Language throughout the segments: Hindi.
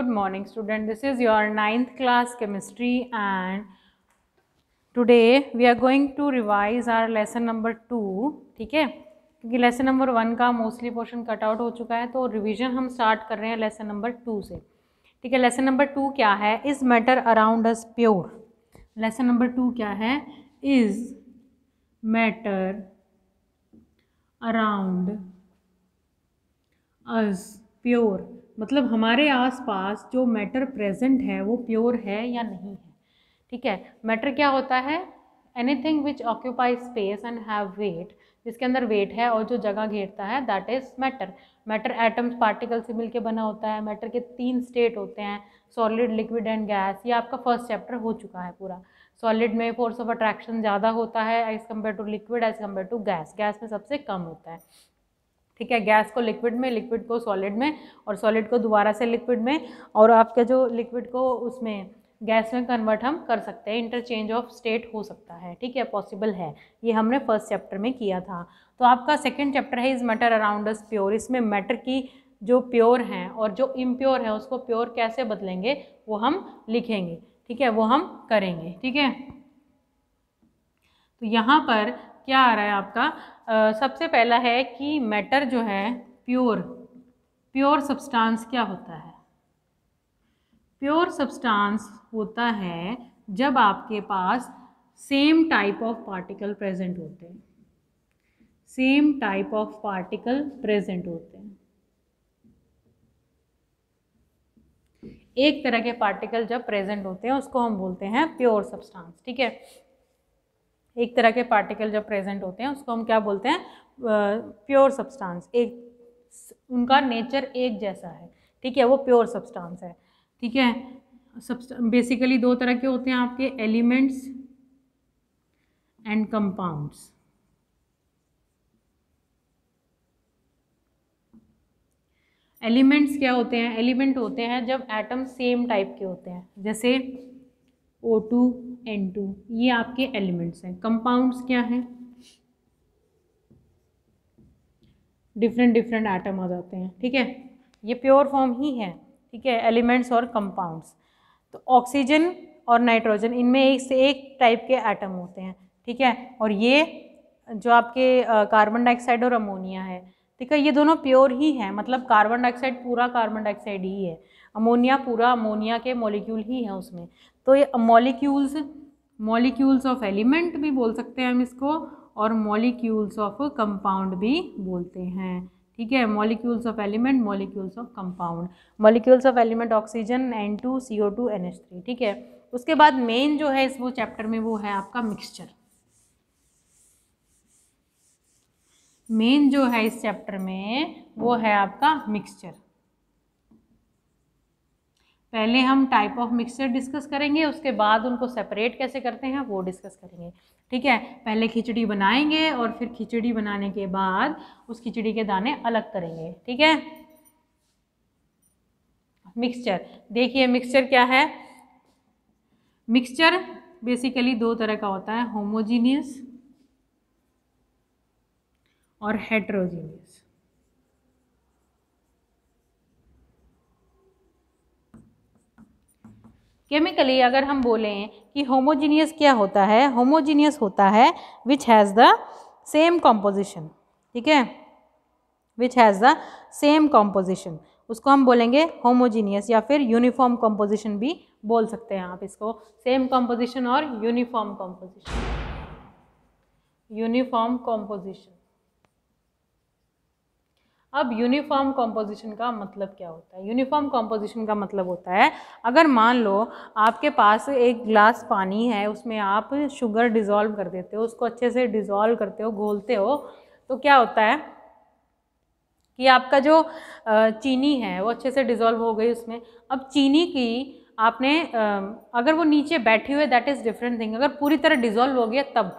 good morning student this is your ninth class chemistry and today we are going to revise our lesson number two ठीक है क्योंकि लेसन नंबर वन का मोस्टली पोर्शन कट आउट हो चुका है तो रिवीजन हम स्टार्ट कर रहे हैं लेसन नंबर टू से ठीक है लेसन नंबर टू क्या है is matter around us pure lesson number two क्या है is matter around us pure मतलब हमारे आसपास जो मैटर प्रेजेंट है वो प्योर है या नहीं है ठीक है मैटर क्या होता है anything which occupy space and have weight जिसके अंदर वेट है और जो जगह घेरता है that is matter matter atoms particle से मिलके बना होता है मैटर के तीन स्टेट होते हैं सॉलिड लिक्विड एंड गैस ये आपका फर्स्ट चैप्टर हो चुका है पूरा सॉलिड में फोर्स ऑफ अट्रैक्शन ज़्यादा होता है as compare to liquid as compare to gas gas में सबसे कम होता है ठीक है गैस को लिक्विड में लिक्विड को सॉलिड में और सॉलिड को दोबारा से लिक्विड में और आपका जो लिक्विड को उसमें गैस में कन्वर्ट हम कर सकते हैं इंटरचेंज ऑफ स्टेट हो सकता है ठीक है पॉसिबल है ये हमने फर्स्ट चैप्टर में किया था तो आपका सेकेंड चैप्टर है is matter around us pure इसमें मैटर की जो प्योर हैं और जो इम्प्योर है उसको प्योर कैसे बदलेंगे वो हम लिखेंगे ठीक है वो हम करेंगे ठीक है तो यहाँ पर क्या आ रहा है आपका आ, सबसे पहला है कि मैटर जो है प्योर प्योर सब्सटेंस क्या होता है प्योर सब्सटेंस होता है जब आपके पास same type of particle present होते हैं same type of particle present होते हैं एक तरह के पार्टिकल जब प्रेजेंट होते हैं उसको हम बोलते हैं प्योर सब्सटेंस ठीक है एक तरह के पार्टिकल जब प्रेजेंट होते हैं उसको हम क्या बोलते हैं प्योर सब्सटेंस एक उनका नेचर एक जैसा है ठीक है वो प्योर सब्सटेंस है ठीक है बेसिकली दो तरह के होते हैं आपके एलिमेंट्स एंड कंपाउंड्स एलिमेंट्स क्या होते हैं एलिमेंट होते हैं जब एटम सेम टाइप के होते हैं जैसे ओ टू एन टू ये आपके एलिमेंट्स हैं कंपाउंड्स क्या हैं डिफरेंट डिफरेंट आइटम आ जाते हैं ठीक है ये प्योर फॉर्म ही है ठीक है एलिमेंट्स और कंपाउंड्स तो ऑक्सीजन और नाइट्रोजन इनमें एक से एक टाइप के आइटम होते हैं ठीक है और ये जो आपके कार्बन डाइऑक्साइड और अमोनिया है ठीक है ये दोनों प्योर ही हैं मतलब कार्बन डाइऑक्साइड पूरा कार्बन डाइऑक्साइड ही है अमोनिया पूरा अमोनिया के मॉलिक्यूल ही हैं उसमें तो ये मॉलिक्यूल्स मॉलिक्यूल्स ऑफ एलिमेंट भी बोल सकते हैं हम इसको और मॉलिक्यूल्स ऑफ कंपाउंड भी बोलते हैं ठीक है molecules of element molecules of compound molecules of element oxygen N two C O two N H three ठीक है उसके बाद मेन जो है इस वो चैप्टर में वो है आपका मिक्सचर मेन जो है इस चैप्टर में वो है आपका मिक्सचर पहले हम टाइप ऑफ मिक्सचर डिस्कस करेंगे उसके बाद उनको सेपरेट कैसे करते हैं वो डिस्कस करेंगे ठीक है पहले खिचड़ी बनाएंगे और फिर खिचड़ी बनाने के बाद उस खिचड़ी के दाने अलग करेंगे ठीक है मिक्सचर देखिए मिक्सचर क्या है मिक्सचर बेसिकली दो तरह का होता है होमोजीनियस और हेट्रोजीनियस केमिकली अगर हम बोलें कि होमोजीनियस क्या होता है होमोजीनियस होता है which has the same composition ठीक है which has the same composition उसको हम बोलेंगे होमोजीनियस या फिर यूनिफॉर्म कॉम्पोजिशन भी बोल सकते हैं आप इसको सेम कॉम्पोजिशन और यूनिफॉर्म कॉम्पोजिशन यूनिफॉर्म कॉम्पोजिशन अब यूनिफॉर्म कॉम्पोजिशन का मतलब क्या होता है यूनिफॉर्म कॉम्पोजिशन का मतलब होता है अगर मान लो आपके पास एक ग्लास पानी है उसमें आप शुगर डिज़ोल्व कर देते हो उसको अच्छे से डिज़ोल्व करते हो घोलते हो तो क्या होता है कि आपका जो चीनी है वो अच्छे से डिज़ोल्व हो गई उसमें अब चीनी की आपने अगर वो नीचे बैठी हुई दैट इज़ डिफरेंट थिंग अगर पूरी तरह डिज़ोल्व हो गया तब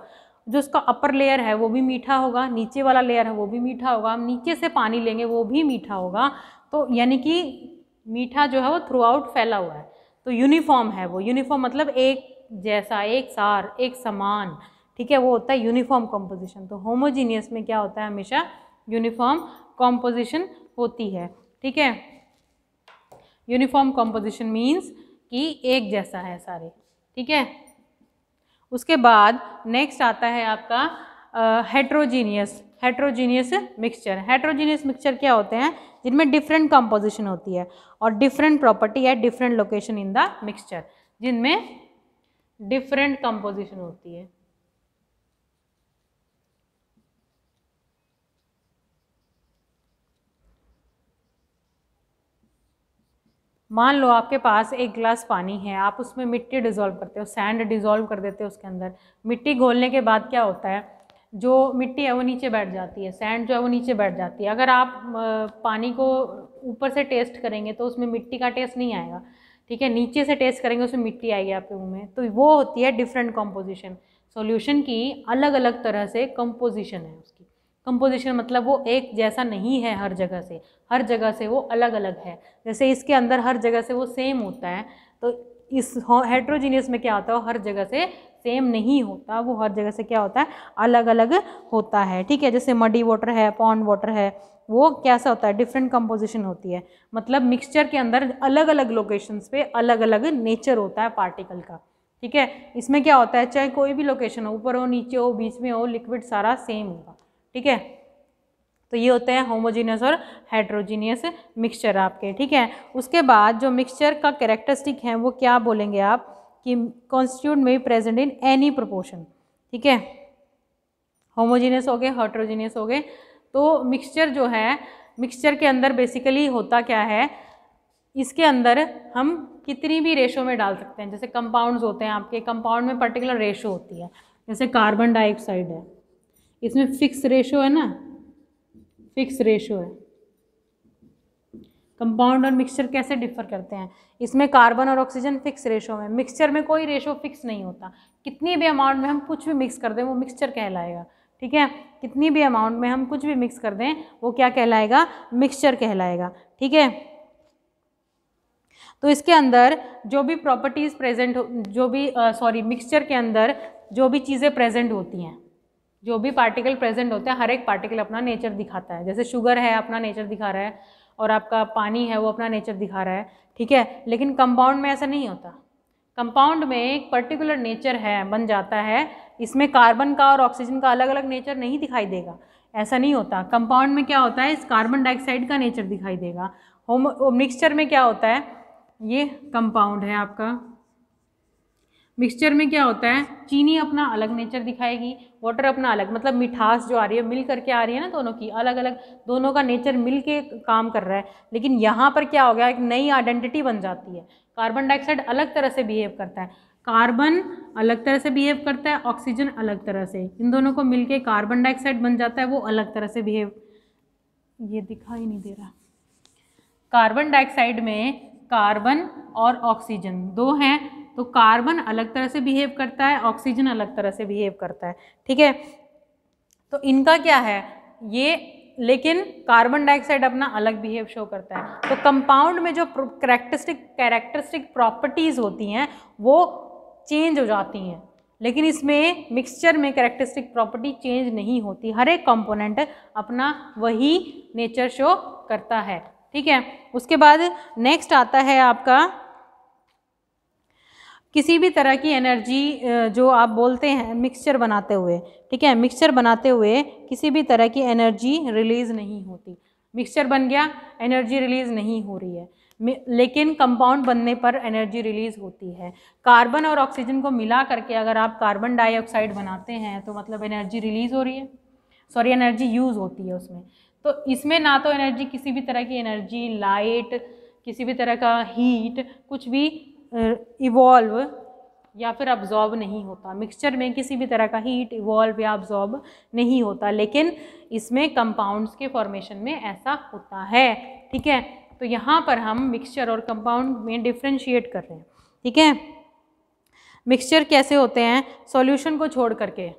जो उसका अपर लेयर है वो भी मीठा होगा नीचे वाला लेयर है वो भी मीठा होगा हम नीचे से पानी लेंगे वो भी मीठा होगा तो यानी कि मीठा जो है वो थ्रू आउट फैला हुआ है तो यूनिफॉर्म है वो यूनिफॉर्म मतलब एक जैसा एक सार एक समान ठीक है वो होता है यूनिफॉर्म कॉम्पोजिशन तो होमोजीनियस में क्या होता है हमेशा यूनिफॉर्म कॉम्पोजिशन होती है ठीक है यूनिफॉर्म कॉम्पोजिशन मीन्स कि एक जैसा है सारे ठीक है उसके बाद नेक्स्ट आता है आपका heterogeneous heterogeneous mixture heterogeneous mixture क्या होते हैं जिनमें डिफरेंट कंपोजिशन होती है और डिफरेंट प्रॉपर्टी है different location in the mixture जिनमें डिफरेंट कंपोजिशन होती है मान लो आपके पास एक गिलास पानी है आप उसमें मिट्टी डिज़ोल्व करते हो सैंड डिज़ोल्व कर देते हो उसके अंदर मिट्टी घोलने के बाद क्या होता है जो मिट्टी है वो नीचे बैठ जाती है सैंड जो है वो नीचे बैठ जाती है अगर आप पानी को ऊपर से टेस्ट करेंगे तो उसमें मिट्टी का टेस्ट नहीं आएगा ठीक है नीचे से टेस्ट करेंगे उसमें मिट्टी आएगी आपके मुँह में तो वो होती है डिफरेंट कंपोजिशन सॉल्यूशन की अलग अलग तरह से कंपोजिशन है उसकी कंपोजिशन मतलब वो एक जैसा नहीं है हर जगह से हर जगह से वो अलग अलग है जैसे इसके अंदर हर जगह से वो सेम होता है तो इस हेट्रोजीनियस में क्या होता है हर जगह से सेम नहीं होता वो हर जगह से क्या होता है अलग अलग होता है ठीक है जैसे मडी वाटर है पॉन्ड वाटर है वो कैसा होता है डिफरेंट कंपोजिशन होती है मतलब मिक्सचर के अंदर अलग अलग लोकेशंस पे अलग अलग नेचर होता है पार्टिकल का ठीक है इसमें क्या होता है चाहे कोई भी लोकेशन हो ऊपर हो नीचे हो बीच में हो लिक्विड सारा सेम होगा ठीक है तो ये होते हैं होमोजीनियस और हाइड्रोजीनियस मिक्सचर आपके ठीक है उसके बाद जो मिक्सचर का कैरेक्टरिस्टिक है वो क्या बोलेंगे आप कि कॉन्स्टिट्यूट में प्रेजेंट इन एनी प्रोपोर्शन ठीक है होमोजीनियस हो गए हाइड्रोजीनियस हो गए तो मिक्सचर जो है मिक्सचर के अंदर बेसिकली होता क्या है इसके अंदर हम कितनी भी रेशो में डाल सकते हैं जैसे कंपाउंड्स होते हैं आपके कंपाउंड में पर्टिकुलर रेशो होती है जैसे कार्बन डाइऑक्साइड है इसमें फिक्स रेशो है ना फिक्स रेशो है कंपाउंड और मिक्सचर कैसे डिफर करते हैं इसमें कार्बन और ऑक्सीजन फिक्स रेशो में मिक्सचर में कोई रेशो फिक्स नहीं होता कितनी भी अमाउंट में हम कुछ भी मिक्स कर दें वो मिक्सचर कहलाएगा ठीक है कितनी भी अमाउंट में हम कुछ भी मिक्स कर दें वो क्या कहलाएगा मिक्सचर कहलाएगा ठीक है तो इसके अंदर जो भी प्रॉपर्टीज़ प्रेजेंट जो भी सॉरी मिक्सचर के अंदर जो भी चीज़ें प्रेजेंट होती हैं जो भी पार्टिकल प्रेजेंट होते हैं हर एक पार्टिकल अपना नेचर दिखाता है जैसे शुगर है अपना नेचर दिखा रहा है और आपका पानी है वो अपना नेचर दिखा रहा है ठीक है लेकिन कंपाउंड में ऐसा नहीं होता कंपाउंड में एक पर्टिकुलर नेचर है बन जाता है इसमें कार्बन का और ऑक्सीजन का अलग अलग नेचर नहीं दिखाई देगा ऐसा नहीं होता कंपाउंड में क्या होता है इस कार्बन डाइऑक्साइड का नेचर दिखाई देगा होम मिक्सचर में क्या होता है ये कंपाउंड है आपका मिक्सचर में क्या होता है चीनी अपना अलग नेचर दिखाएगी वाटर अपना अलग मतलब मिठास जो आ रही है मिल करके आ रही है ना दोनों की अलग अलग दोनों का नेचर मिल के काम कर रहा है लेकिन यहाँ पर क्या हो गया एक नई आइडेंटिटी बन जाती है कार्बन डाइऑक्साइड अलग तरह से बिहेव करता है कार्बन अलग तरह से बिहेव करता है ऑक्सीजन अलग तरह से इन दोनों को के कार्बन डाइऑक्साइड बन जाता है वो अलग तरह से बिहेव ये दिखाई नहीं दे रहा कार्बन डाइऑक्साइड में कार्बन और ऑक्सीजन दो हैं तो कार्बन अलग तरह से बिहेव करता है ऑक्सीजन अलग तरह से बिहेव करता है ठीक है तो इनका क्या है ये लेकिन कार्बन डाइऑक्साइड अपना अलग बिहेव शो करता है तो कंपाउंड में जो करेक्टरिस्टिक कैरेक्टरिस्टिक प्रॉपर्टीज़ होती हैं वो चेंज हो जाती हैं लेकिन इसमें मिक्सचर में करेक्टरिस्टिक प्रॉपर्टी चेंज नहीं होती हर एक कंपोनेंट अपना वही नेचर शो करता है ठीक है उसके बाद नेक्स्ट आता है आपका किसी भी तरह की एनर्जी जो आप बोलते हैं मिक्सचर बनाते हुए ठीक है मिक्सचर बनाते हुए किसी भी तरह की एनर्जी रिलीज़ नहीं होती मिक्सचर बन गया एनर्जी रिलीज़ नहीं हो रही है लेकिन कंपाउंड बनने पर एनर्जी रिलीज़ होती है कार्बन और ऑक्सीजन को मिला करके अगर आप कार्बन डाइऑक्साइड बनाते हैं तो मतलब एनर्जी रिलीज़ हो रही है सॉरी एनर्जी यूज़ होती है उसमें तो इसमें ना तो एनर्जी किसी भी तरह की एनर्जी लाइट किसी भी तरह का हीट कुछ भी इवॉल्व या फिर अब्जॉर्ब नहीं होता मिक्सचर में किसी भी तरह का हीट इवॉल्व या अब्जॉर्ब नहीं होता लेकिन इसमें कंपाउंड्स के फॉर्मेशन में ऐसा होता है ठीक है तो यहाँ पर हम मिक्सचर और कंपाउंड में डिफ्रेंशिएट कर रहे हैं ठीक है मिक्सचर कैसे होते हैं सॉल्यूशन को छोड़ करके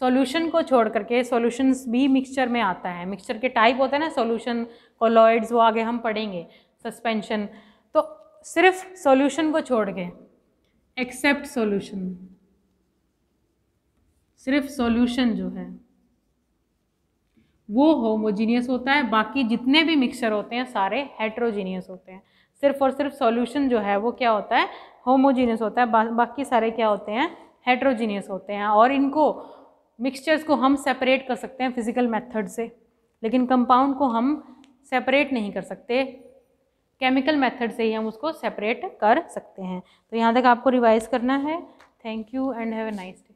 सॉल्यूशन को छोड़ करके सॉल्यूशंस भी मिक्सचर में आता है मिक्सचर के टाइप होते हैं ना सॉल्यूशन कोलॉइड्स वो आगे हम पढ़ेंगे सस्पेंशन तो सिर्फ सॉल्यूशन को छोड़ के एक्सेप्ट सॉल्यूशन सिर्फ सॉल्यूशन जो है वो होमोजीनियस होता है बाकी जितने भी मिक्सचर होते हैं सारे हेट्रोजीनियस होते हैं सिर्फ और सिर्फ सॉल्यूशन जो है वो क्या होता है होमोजीनियस होता है बा, बाकी सारे क्या होते हैं हेट्रोजीनियस होते हैं और इनको मिक्सचर्स को हम सेपरेट कर सकते हैं फिजिकल मेथड से लेकिन कंपाउंड को हम सेपरेट नहीं कर सकते केमिकल मेथड से ही हम उसको सेपरेट कर सकते हैं तो यहाँ तक आपको रिवाइज़ करना है thank you and have a nice day